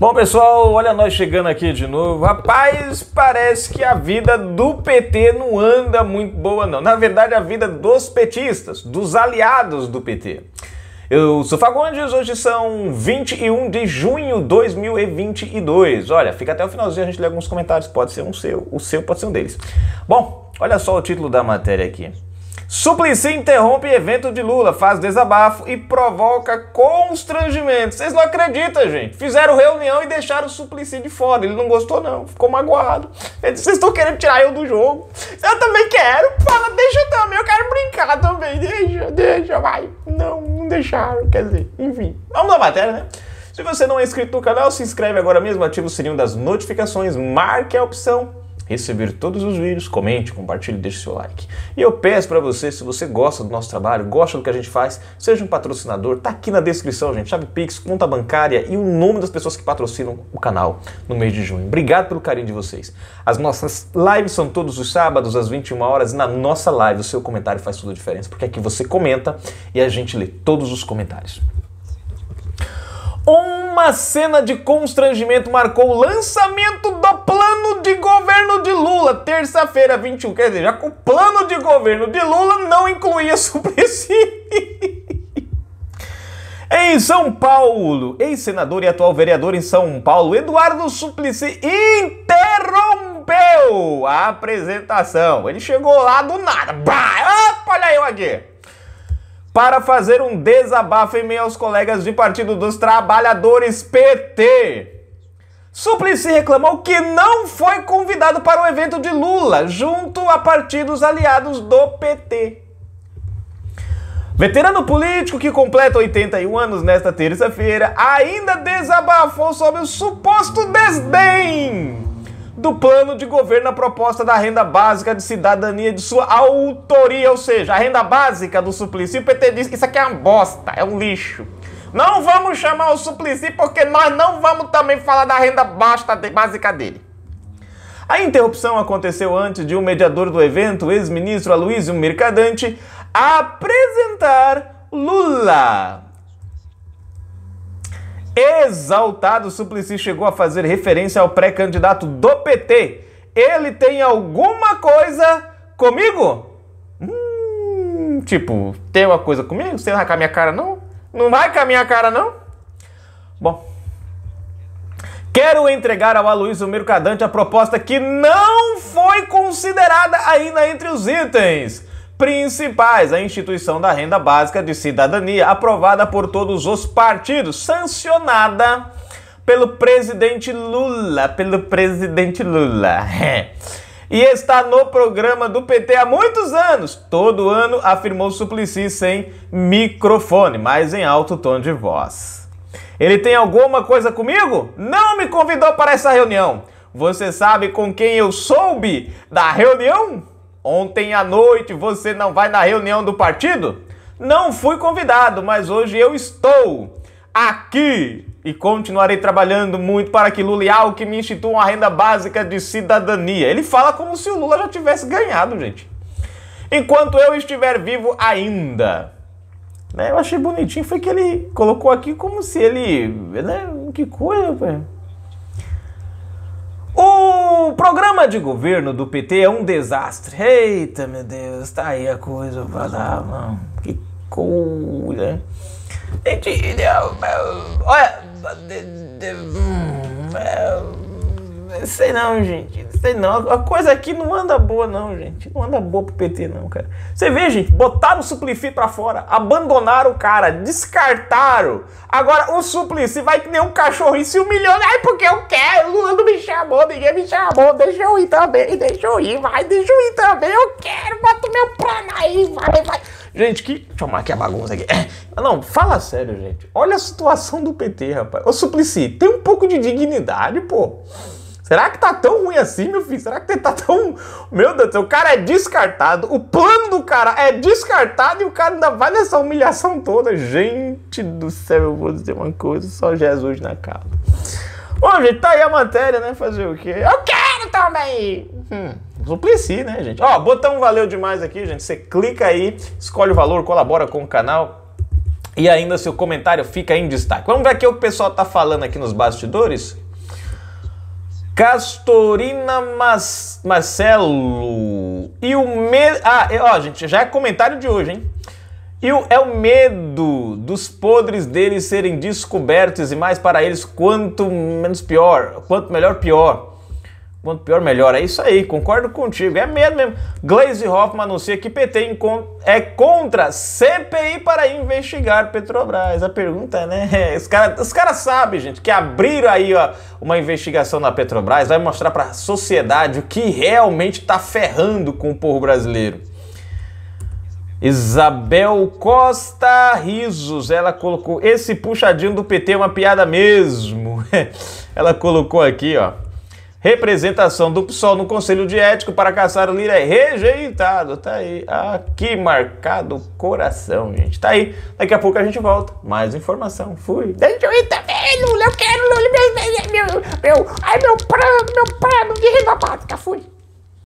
Bom, pessoal, olha nós chegando aqui de novo. Rapaz, parece que a vida do PT não anda muito boa, não. Na verdade, a vida dos petistas, dos aliados do PT. Eu sou Fagundes, hoje são 21 de junho de 2022. Olha, fica até o finalzinho, a gente lê alguns comentários, pode ser um seu, o seu pode ser um deles. Bom, olha só o título da matéria aqui. Suplicy interrompe evento de Lula, faz desabafo e provoca constrangimento. Vocês não acreditam, gente? Fizeram reunião e deixaram o Suplicy de fora. Ele não gostou, não. Ficou magoado. Ele disse, vocês estão querendo tirar eu do jogo. Eu também quero. Fala, deixa também. Eu quero brincar também. Deixa, deixa, vai. Não, não deixaram. Quer dizer, enfim. Vamos na matéria, né? Se você não é inscrito no canal, se inscreve agora mesmo, ativa o sininho das notificações, marque a opção receber todos os vídeos, comente, compartilhe, deixe seu like. E eu peço para você, se você gosta do nosso trabalho, gosta do que a gente faz, seja um patrocinador, tá aqui na descrição, gente, chave Pix, conta bancária e o nome das pessoas que patrocinam o canal no mês de junho. Obrigado pelo carinho de vocês. As nossas lives são todos os sábados às 21 horas e na nossa live o seu comentário faz toda a diferença, porque aqui você comenta e a gente lê todos os comentários. Um uma cena de constrangimento marcou o lançamento do plano de governo de Lula, terça-feira 21. Quer dizer, já que o plano de governo de Lula não incluía Suplicy. Em São Paulo, ex-senador e atual vereador em São Paulo, Eduardo Suplicy interrompeu a apresentação. Ele chegou lá do nada. Bah! Opa, olha eu aqui! para fazer um desabafo em meio aos colegas de Partido dos Trabalhadores PT. Suplicy reclamou que não foi convidado para o evento de Lula, junto a partidos aliados do PT. Veterano político que completa 81 anos nesta terça-feira ainda desabafou sobre o suposto desdém do plano de governo a proposta da renda básica de cidadania de sua autoria, ou seja, a renda básica do Suplicy. O PT diz que isso aqui é uma bosta, é um lixo. Não vamos chamar o Suplicy porque nós não vamos também falar da renda básica dele. A interrupção aconteceu antes de um mediador do evento, ex-ministro Aloysio Mercadante, apresentar Lula Exaltado, Suplicy chegou a fazer referência ao pré-candidato do PT. Ele tem alguma coisa comigo? Hum, tipo, tem uma coisa comigo? Você vai com a minha cara, não? Não vai com a minha cara, não? Bom. Quero entregar ao Aloysio Mercadante a proposta que não foi considerada ainda entre os itens principais, a instituição da renda básica de cidadania, aprovada por todos os partidos, sancionada pelo presidente Lula, pelo presidente Lula. e está no programa do PT há muitos anos. Todo ano afirmou Suplicy sem microfone, mas em alto tom de voz. Ele tem alguma coisa comigo? Não me convidou para essa reunião. Você sabe com quem eu soube da reunião? Ontem à noite você não vai na reunião do partido? Não fui convidado, mas hoje eu estou aqui e continuarei trabalhando muito para que Lula e Alckmin instituam a renda básica de cidadania. Ele fala como se o Lula já tivesse ganhado, gente. Enquanto eu estiver vivo ainda. Né? Eu achei bonitinho, foi que ele colocou aqui como se ele. Né? Que coisa, velho programa de governo do PT é um desastre. Eita, meu Deus, tá aí a coisa pra lá, mano. Que coisa. Gente, olha. Hum, é sei não, gente. Sei não. A coisa aqui não anda boa, não, gente. Não anda boa pro PT, não, cara. Você vê, gente, botaram o Suplicy pra fora, abandonaram o cara, descartaram. Agora o Suplicy vai que nem um cachorrinho se humilhando. Ai, porque eu quero. O Lula não me chamou, ninguém me chamou. Deixa eu ir também, deixa eu ir, vai, deixa eu ir também. Eu quero, bota o meu plano aí, vai, vai. Gente, que. Deixa eu marcar a bagunça aqui. Não, fala sério, gente. Olha a situação do PT, rapaz. Ô Suplicy, tem um pouco de dignidade, pô. Será que tá tão ruim assim, meu filho? Será que ele tá tão. Meu Deus do céu, o cara é descartado. O plano do cara é descartado e o cara ainda vai nessa humilhação toda. Gente do céu, eu vou dizer uma coisa, só Jesus na casa. Bom, gente, tá aí a matéria, né? Fazer o quê? Eu quero também! Hum, suplici, né, gente? Ó, botão valeu demais aqui, gente. Você clica aí, escolhe o valor, colabora com o canal. E ainda seu comentário fica em destaque. Vamos ver aqui o que o pessoal tá falando aqui nos bastidores? Castorina Mas, Marcelo. E o medo. Ah, é, ó, gente, já é comentário de hoje, hein? E o, é o medo dos podres deles serem descobertos e mais para eles quanto menos pior, quanto melhor pior. Quanto pior, melhor. É isso aí, concordo contigo. É mesmo mesmo. Glaze Hoffman anuncia que PT é contra CPI para investigar Petrobras. A pergunta, é né? Os caras os cara sabem, gente, que abriram aí ó, uma investigação na Petrobras, vai mostrar para a sociedade o que realmente está ferrando com o povo brasileiro. Isabel Costa Risos, ela colocou esse puxadinho do PT é uma piada mesmo. Ela colocou aqui, ó. Representação do PSOL no Conselho de Ético para caçar o Lira é rejeitado. Tá aí. Aqui ah, marcado coração, gente. Tá aí. Daqui a pouco a gente volta. Mais informação. Fui. Deixa eu ir também, Lula. Eu quero, Lula. Meu, meu, meu, ai, meu plano, meu plano de renovar. Fui.